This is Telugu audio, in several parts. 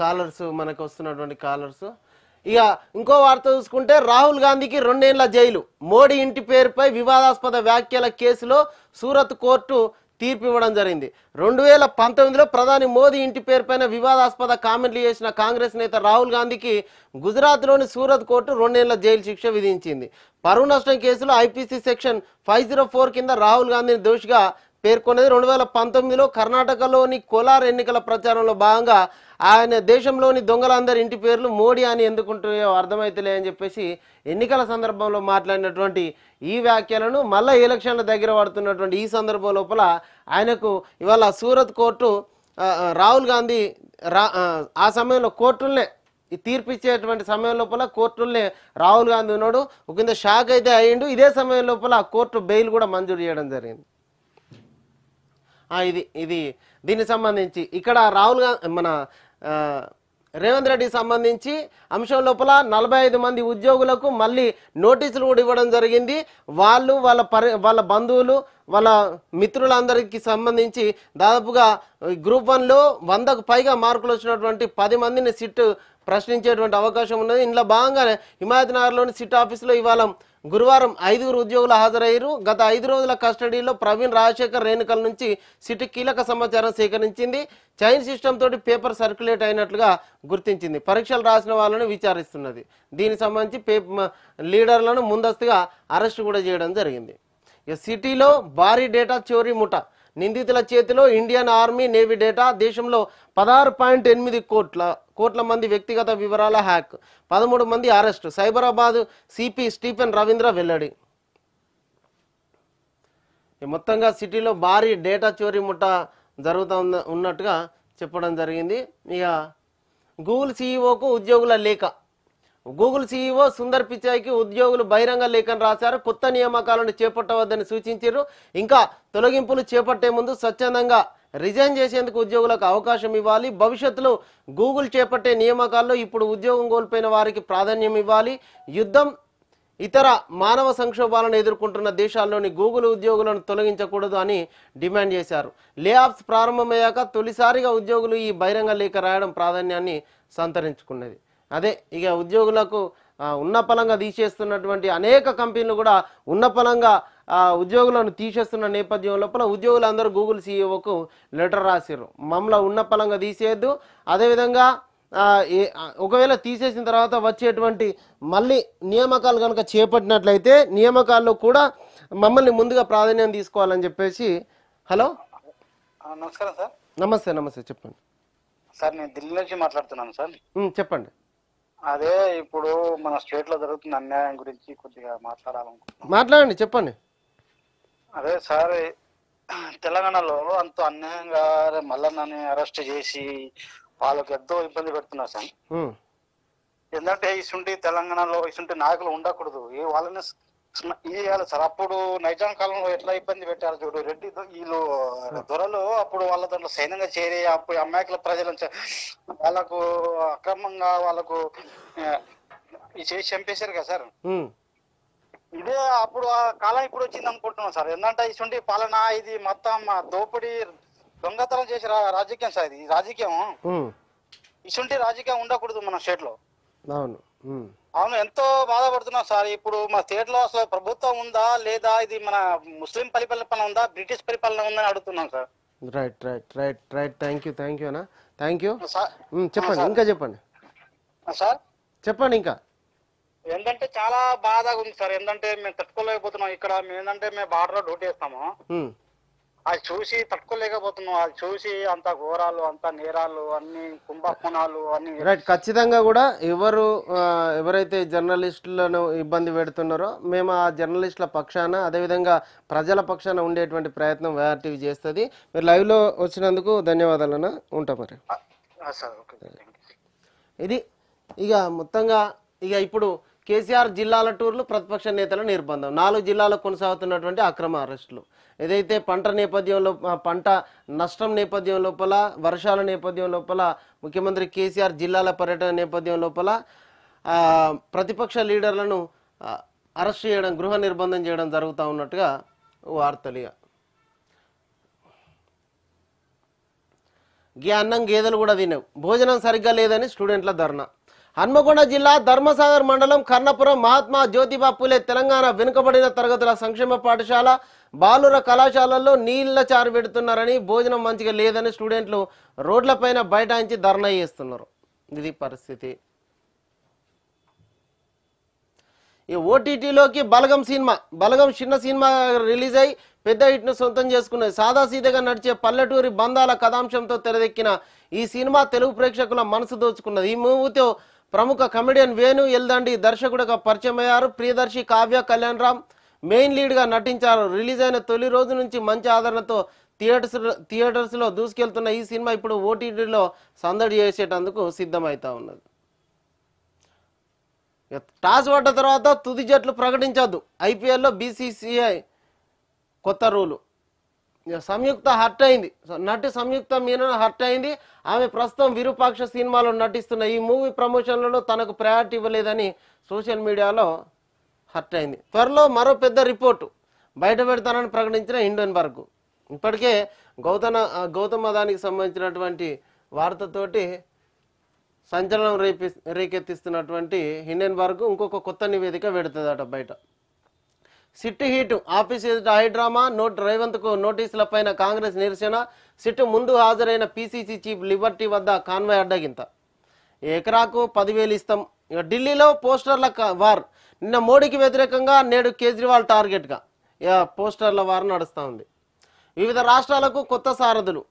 కాలర్స్ మనకు వస్తున్నటువంటి కాలర్స్ ఇక ఇంకో వార్త చూసుకుంటే రాహుల్ గాంధీకి రెండేళ్ల జైలు మోడీ ఇంటి పేరుపై వివాదాస్పద వ్యాఖ్యల కేసులో సూరత్ కోర్టు తీర్పు ఇవ్వడం జరిగింది రెండు వేల పంతొమ్మిదిలో ప్రధాని మోదీ ఇంటి పేరుపైన వివాదాస్పద కామెంట్లు చేసిన కాంగ్రెస్ నేత రాహుల్ గాంధీకి గుజరాత్లోని సూరత్ కోర్టు రెండేళ్ల జైలు శిక్ష విధించింది పరువు నష్టం కేసులో IPC section five zero four కింద రాహుల్ గాంధీని దోషిగా పేర్కొన్నది రెండు వేల పంతొమ్మిదిలో కర్ణాటకలోని కోలార్ ఎన్నికల ప్రచారంలో భాగంగా ఆయన దేశంలోని దొంగలందరి ఇంటి పేర్లు మోడీ అని ఎందుకుంటాయో అర్థమైతలే అని చెప్పేసి ఎన్నికల సందర్భంలో మాట్లాడినటువంటి ఈ వ్యాఖ్యలను మళ్ళీ ఎలక్షన్ల దగ్గర పడుతున్నటువంటి ఈ సందర్భం లోపల ఆయనకు ఇవాళ సూరత్ కోర్టు రాహుల్ గాంధీ రా ఆ సమయంలో కోర్టులనే ఈ తీర్పు ఇచ్చేటువంటి సమయం లోపల కోర్టుల్ని రాహుల్ గాంధీ ఉన్నాడు కింద షాక్ అయితే అయ్యిండు ఇదే సమయం లోపల కోర్టు బెయిల్ కూడా మంజూరు చేయడం జరిగింది ఇది ఇది దీనికి సంబంధించి ఇక్కడ రాహుల్ మన రేవంత్ రెడ్డికి సంబంధించి అంశం లోపల నలభై ఐదు మంది ఉద్యోగులకు మళ్ళీ నోటీసులు కూడా ఇవ్వడం జరిగింది వాళ్ళు వాళ్ళ పరి వాళ్ళ బంధువులు వాళ్ళ మిత్రులందరికి సంబంధించి దాదాపుగా గ్రూప్ వన్లో వందకు పైగా మార్కులు వచ్చినటువంటి పది మందిని సిట్ ప్రశ్నించేటువంటి అవకాశం ఉన్నది ఇందులో భాగంగానే హిమాయత్ నగర్లోని సిట్ ఆఫీస్లో ఇవాళ గురువారం ఐదుగురు ఉద్యోగులు హాజరయ్యారు గత ఐదు రోజుల కస్టడీలో ప్రవీణ్ రాజశేఖర్ రేణుకల నుంచి సిటీ కీలక సమాచారం సేకరించింది చైన్ సిస్టమ్ తోటి పేపర్ సర్క్యులేట్ అయినట్లుగా గుర్తించింది పరీక్షలు రాసిన వాళ్ళని విచారిస్తున్నది దీనికి సంబంధించి లీడర్లను ముందస్తుగా అరెస్ట్ కూడా చేయడం జరిగింది ఇక సిటీలో భారీ డేటా చోరీ ముఠా నిందితుల చేతిలో ఇండియన్ ఆర్మీ నేవీ డేటా దేశంలో పదహారు పాయింట్ ఎనిమిది కోట్ల కోట్ల మంది వ్యక్తిగత వివరాల హ్యాక్ పదమూడు మంది arrest Cyberabad CP Stephen Ravindra వెల్లడి మొత్తంగా సిటీలో భారీ డేటా చోరీ ముట్ట జరుగుతూ ఉన్నట్టుగా చెప్పడం జరిగింది ఇక గూగుల్ సీఈఓకు ఉద్యోగుల లేఖ గూగుల్ సీఈఓ సుందర్ పిచాయ్కి ఉద్యోగులు బహిరంగ లేఖను రాశారు కొత్త నియామకాలను చేపట్టవద్దని సూచించారు ఇంకా తొలగింపులు చేపట్టే ముందు స్వచ్ఛందంగా రిజైన్ చేసేందుకు ఉద్యోగులకు అవకాశం ఇవ్వాలి భవిష్యత్తులో గూగుల్ చేపట్టే నియామకాల్లో ఇప్పుడు ఉద్యోగం కోల్పోయిన వారికి ప్రాధాన్యం ఇవ్వాలి యుద్ధం ఇతర మానవ సంక్షోభాలను ఎదుర్కొంటున్న దేశాల్లోని గూగుల్ ఉద్యోగులను తొలగించకూడదు అని డిమాండ్ చేశారు లేఆఫ్స్ ప్రారంభమయ్యాక తొలిసారిగా ఉద్యోగులు ఈ బహిరంగ లేఖ రాయడం ప్రాధాన్యాన్ని సంతరించుకున్నది అదే ఇక ఉద్యోగులకు ఉన్న పలంగా తీసేస్తున్నటువంటి అనేక కంపెనీలు కూడా ఉన్న పలంగా ఉద్యోగులను తీసేస్తున్న నేపథ్యం లోపల ఉద్యోగులందరూ గూగుల్ సీఈఓకు లెటర్ రాసారు మమ్మల్ని ఉన్న పలంగా తీసేయద్దు అదేవిధంగా ఒకవేళ తీసేసిన తర్వాత వచ్చేటువంటి మళ్ళీ నియామకాలు కనుక చేపట్టినట్లయితే నియామకాల్లో కూడా మమ్మల్ని ముందుగా ప్రాధాన్యం తీసుకోవాలని చెప్పేసి హలో నమస్కారం సార్ నమస్తే నమస్తే చెప్పండి సార్ నేను ఢిల్లీ నుంచి మాట్లాడుతున్నాను సార్ చెప్పండి అదే ఇప్పుడు మన స్టేట్ లో జరుగుతున్న అన్యాయం గురించి కొద్దిగా మాట్లాడాలనుకుంటున్నాను మాట్లాడండి చెప్పండి అదే సార్ తెలంగాణలో అంత అన్యాయంగా మల్లన్నని అరెస్ట్ చేసి వాళ్ళకి ఎంతో ఇబ్బంది పెడుతున్నారు సార్ ఎందుకంటే ఇసుంటి తెలంగాణలో ఇసుంటి నాయకులు ఉండకూడదు ఏ వాళ్ళని ఇవ్వాలి సార్ అప్పుడు నైజాం కాలంలో ఎట్లా ఇబ్బంది పెట్టారు చూడు రెడ్డి వీళ్ళు దొరలు అప్పుడు వాళ్ళ దాంట్లో సైన్యంగా చేరి అప్పుడు అమ్మాయికుల ప్రజలు వాళ్ళకు అక్రమంగా వాళ్ళకు చేసి చంపేశారు కదా సార్ ఇదే అప్పుడు ఆ కాలం ఇప్పుడు వచ్చింది అనుకుంటున్నాం సార్ ఎందుకంటే ఇటువంటి పాలన ఇది మొత్తం దోపిడీ దొంగతనం చేసే రాజకీయం సార్ ఇది రాజకీయం ఇటువంటి రాజకీయం ఉండకూడదు మన స్టేట్ లో అవును అవును ఎంతో బాధపడుతున్నాం సార్ ఇప్పుడు మా స్టేట్ లో అసలు ప్రభుత్వం ఉందా లేదా ఇది మన ముస్లిం పరిపాలన ఉందా బ్రిటిష్ పరిపాలన ఉందని అడుగుతున్నాం sir right right right right thank you thank you అన్నా థ్యాంక్ యూ చెప్పండి ఇంకా చెప్పండి సార్ చెప్పండి ఇంకా ఏంటంటే చాలా బాధగా ఉంది సార్ ఏంటంటే మేము తట్టుకోలేకపోతున్నాం ఇక్కడ ఏంటంటే మేము బార్డర్ లో డ్యూటీ చేస్తాము అది చూసి తట్టుకోలేకపోతున్నాం అది చూసి అంత ఘోరాలు అంత నేరాలు అన్ని కుంభకోణాలు అన్ని రైట్ ఖచ్చితంగా కూడా ఎవరు ఎవరైతే జర్నలిస్టులను ఇబ్బంది పెడుతున్నారో మేము ఆ జర్నలిస్టుల పక్షాన అదేవిధంగా ప్రజల పక్షాన ఉండేటువంటి ప్రయత్నం వేఆర్టీవీ చేస్తుంది మీరు లైవ్లో వచ్చినందుకు ధన్యవాదాలన్న ఉంటాం మరి ఇది ఇక మొత్తంగా ఇక ఇప్పుడు కేసీఆర్ జిల్లాల టూర్లు ప్రతిపక్ష నేతల నిర్బంధం నాలుగు జిల్లాలో కొనసాగుతున్నటువంటి అక్రమ అరెస్టులు ఏదైతే పంట నేపథ్యంలో పంట నష్టం నేపథ్యం లోపల వర్షాల నేపథ్యం లోపల ముఖ్యమంత్రి కేసీఆర్ జిల్లాల పర్యటన నేపథ్యం లోపల ప్రతిపక్ష లీడర్లను అరెస్ట్ చేయడం గృహ నిర్బంధం చేయడం జరుగుతూ ఉన్నట్టుగా వార్తలు గీ అన్నం గేదెలు కూడా తినవు భోజనం సరిగ్గా లేదని స్టూడెంట్ల ధర్నా హన్మకొండ జిల్లా ధర్మసాగర్ మండలం కర్ణపురం మహాత్మా జ్యోతిబా పూలే తెలంగాణ వెనుకబడిన తరగతుల సంక్షేమ పాఠశాల బాలుర కళాశాలల్లో నీళ్ల చారు పెడుతున్నారని భోజనం మంచిగా లేదని స్టూడెంట్లు రోడ్లపైన బైఠాయించి ధర్నా చేస్తున్నారు ఇది పరిస్థితి ఈ ఓటీటీలోకి బలగం సినిమా బలగం చిన్న సినిమా రిలీజ్ అయి పెద్ద హిట్ను సొంతం చేసుకున్నది సాదాసీదగా నడిచే పల్లెటూరి బంధాల కథాంశంతో తెరదెక్కిన ఈ సినిమా తెలుగు ప్రేక్షకుల మనసు దోచుకున్నది ఈ మూవీతో ప్రముఖ కమెడియన్ వేణు ఎల్దండి దర్శకుడుగా పరిచయమయ్యారు ప్రియదర్శి కావ్య కళ్యాణ్ రామ్ మెయిన్ లీడ్గా నటించారు రిలీజ్ అయిన తొలి రోజు నుంచి మంచి ఆదరణతో థియేటర్స్ థియేటర్స్లో దూసుకెళ్తున్న ఈ సినిమా ఇప్పుడు ఓటీటీలో సందడి చేసేటందుకు సిద్ధమవుతా ఉన్నది టాస్ పడ్డ తర్వాత తుది జట్లు ప్రకటించద్దు ఐపీఎల్లో బీసీసీఐ కొత్త రూలు సంయుక్త హర్ట్ అయింది నటి సంయుక్త మీనన్ హర్ట్ అయింది ఆమె ప్రస్తుతం విరూపాక్ష సినిమాలో నటిస్తున్న ఈ మూవీ ప్రమోషన్లలో తనకు ప్రయారిటీ ఇవ్వలేదని సోషల్ మీడియాలో హర్ట్ అయింది త్వరలో మరో పెద్ద రిపోర్టు బయట పెడతానని ప్రకటించిన వర్గ్ ఇప్పటికే గౌతమ గౌతమ దానికి సంబంధించినటువంటి వార్తతోటి సంచలనం రేపి రేకెత్తిస్తున్నటువంటి వర్గ్ ఇంకొక కొత్త నివేదిక పెడుతుందట బయట సిట్ హీట్ ఆఫీస్ ఎదుట హైడ్రామా నోట్ నోటీసుల పైన కాంగ్రెస్ నిరసన సిట్ ముందు హాజరైన పీసీసీ చీఫ్ లిబర్టీ వద్ద కాన్వాయ్ అడ్డగింత ఎకరాకు పదివేలు ఇస్తాం ఇక ఢిల్లీలో పోస్టర్ల వార్ నిన్న మోడీకి వ్యతిరేకంగా నేడు కేజ్రీవాల్ టార్గెట్గా ఇక పోస్టర్ల వార్ నడుస్తూ ఉంది వివిధ రాష్ట్రాలకు కొత్త సారథులు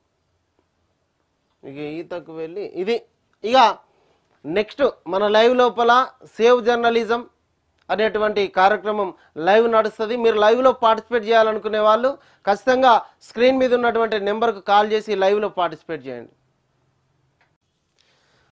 ఇక ఈతకు వెళ్ళి ఇది ఇక నెక్స్ట్ మన లైవ్ లోపల సేవ్ జర్నలిజం అనేటువంటి కార్యక్రమం లైవ్ నడుస్తుంది మీరు లైవ్లో పార్టిసిపేట్ చేయాలనుకునే వాళ్ళు ఖచ్చితంగా స్క్రీన్ మీద ఉన్నటువంటి నెంబర్కు కాల్ చేసి లైవ్లో పార్టిసిపేట్ చేయండి